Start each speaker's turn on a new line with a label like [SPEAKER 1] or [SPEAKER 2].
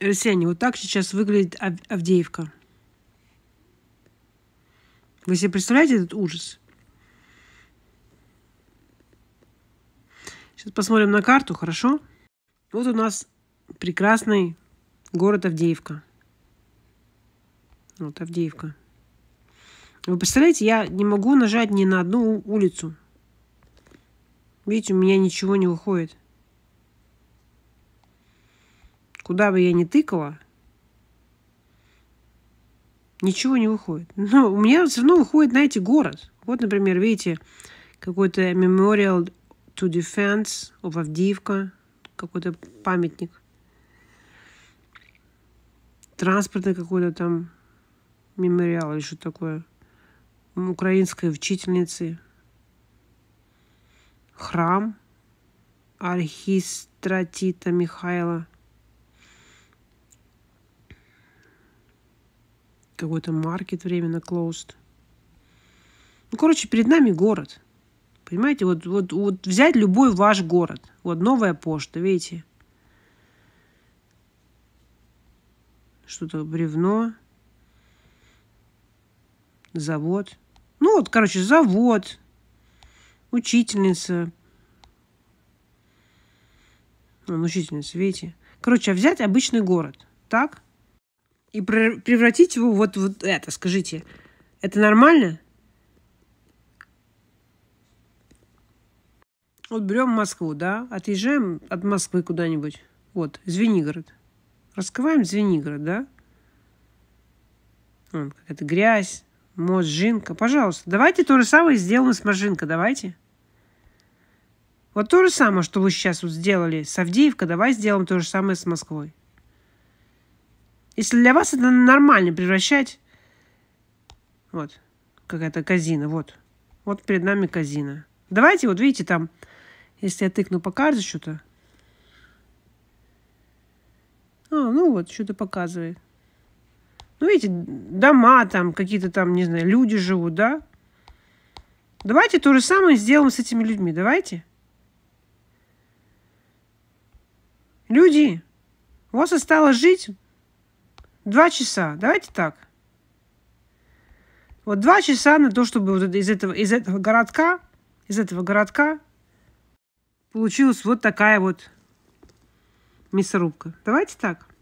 [SPEAKER 1] Россияне, вот так сейчас выглядит Авдеевка. Вы себе представляете этот ужас? Сейчас посмотрим на карту, хорошо? Вот у нас прекрасный город Авдеевка. Вот Авдеевка. Вы представляете, я не могу нажать ни на одну улицу. Видите, у меня ничего не выходит куда бы я ни тыкала, ничего не выходит. Но ну, у меня все равно выходит, знаете, город. Вот, например, видите, какой-то Memorial to Defense of Авдиевка, какой-то памятник. Транспортный какой-то там мемориал или что такое. Украинской учительницы. Храм Архистратита Михайла – какой-то маркет временно closed. Ну, короче, перед нами город. Понимаете, вот, вот, вот взять любой ваш город. Вот новая почта, видите? Что-то бревно. Завод. Ну вот, короче, завод. Учительница. Он учительница, видите? Короче, а взять обычный город. Так? и превратить его вот вот это, скажите. Это нормально? Вот берем Москву, да, отъезжаем от Москвы куда-нибудь. Вот, Звенигород. Раскрываем Звенигород, да? Какая-то грязь, Можжинка. Пожалуйста, давайте то же самое сделаем с Можжинка, давайте. Вот то же самое, что вы сейчас вот сделали с Авдеевка, давай сделаем то же самое с Москвой. Если для вас это нормально превращать... Вот, какая-то казина, вот. Вот перед нами казина. Давайте, вот видите, там, если я тыкну по карте что-то... А, ну вот, что-то показывает. Ну, видите, дома там, какие-то там, не знаю, люди живут, да? Давайте то же самое сделаем с этими людьми, давайте. Люди, у вас осталось жить Два часа. Давайте так. Вот два часа на то, чтобы вот из этого, из этого городка, из этого городка получилась вот такая вот мясорубка. Давайте так.